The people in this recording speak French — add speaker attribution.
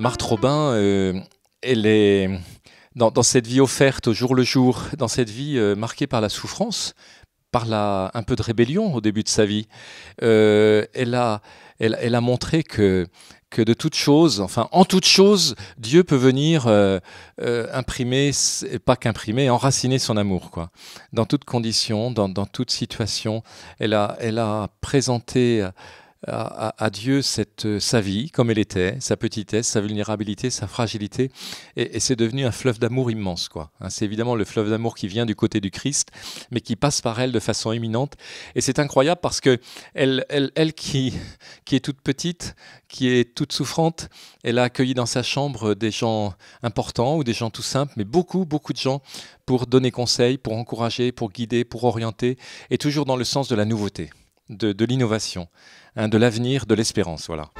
Speaker 1: Marthe Robin, euh, elle est dans, cette vie offerte au jour le jour, dans cette vie euh, marquée par la souffrance, par un peu de rébellion au début de sa vie. Euh, elle, a, montré que, de toutes choses, enfin en toutes choses, Dieu peut venir imprimer, pas qu'imprimer, enraciner son amour. quoi. Dans toutes conditions, dans, dans toute situation, elle a présenté à, Dieu cette, euh, sa vie comme elle était, sa petitesse, sa vulnérabilité, sa fragilité, et, c'est devenu un fleuve d'amour immense. quoi. Hein, c'est évidemment le fleuve d'amour qui vient du côté du Christ, mais qui passe par elle de façon imminente, et c'est incroyable parce que elle, elle, elle qui, qui est toute petite, qui est toute souffrante, elle a accueilli dans sa chambre des gens importants ou des gens tout simples, mais beaucoup, beaucoup de gens pour donner conseil, pour encourager, pour guider, pour orienter, et toujours dans le sens de la nouveauté de, de l'innovation, hein, de l'avenir, de l'espérance. Voilà.